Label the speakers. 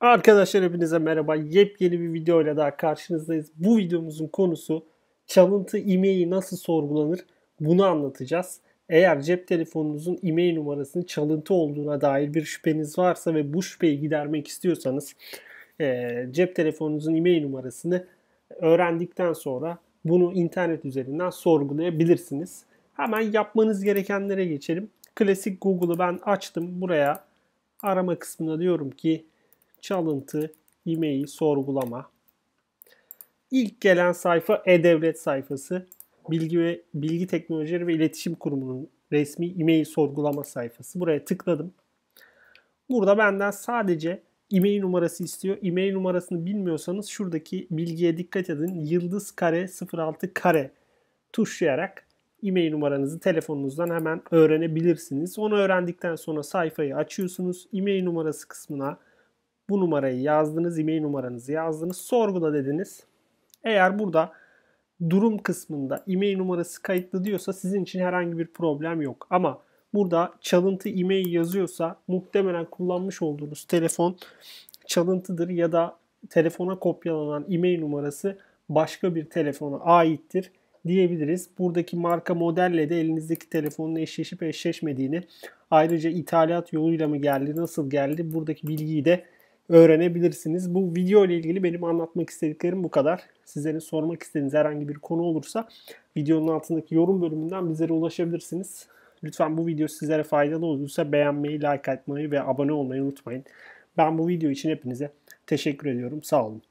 Speaker 1: Arkadaşlar hepinize merhaba. Yepyeni bir videoyla daha karşınızdayız. Bu videomuzun konusu çalıntı e-maili nasıl sorgulanır bunu anlatacağız. Eğer cep telefonunuzun e-mail numarasının çalıntı olduğuna dair bir şüpheniz varsa ve bu şüpheyi gidermek istiyorsanız cep telefonunuzun e-mail numarasını öğrendikten sonra bunu internet üzerinden sorgulayabilirsiniz. Hemen yapmanız gerekenlere geçelim. Klasik Google'ı ben açtım. Buraya arama kısmına diyorum ki çalıntı, e-mail, sorgulama. İlk gelen sayfa e-devlet sayfası. Bilgi ve Bilgi Teknolojileri ve İletişim Kurumu'nun resmi e-mail sorgulama sayfası. Buraya tıkladım. Burada benden sadece e-mail numarası istiyor. E-mail numarasını bilmiyorsanız şuradaki bilgiye dikkat edin. Yıldız kare 06 kare tuşlayarak e-mail numaranızı telefonunuzdan hemen öğrenebilirsiniz. Onu öğrendikten sonra sayfayı açıyorsunuz. E-mail numarası kısmına bu numarayı yazdınız, e-mail numaranızı yazdınız, sorguda dediniz. Eğer burada durum kısmında e-mail numarası kayıtlı diyorsa sizin için herhangi bir problem yok. Ama burada çalıntı e-mail yazıyorsa muhtemelen kullanmış olduğunuz telefon çalıntıdır ya da telefona kopyalanan e-mail numarası başka bir telefona aittir diyebiliriz. Buradaki marka modelle de elinizdeki telefonun eşleşip eşleşmediğini ayrıca ithalat yoluyla mı geldi nasıl geldi buradaki bilgiyi de öğrenebilirsiniz. Bu video ile ilgili benim anlatmak istediklerim bu kadar. Sizlerin sormak istediğiniz herhangi bir konu olursa videonun altındaki yorum bölümünden bizlere ulaşabilirsiniz. Lütfen bu video sizlere faydalı olduysa beğenmeyi, like atmayı ve abone olmayı unutmayın. Ben bu video için hepinize teşekkür ediyorum. Sağ olun.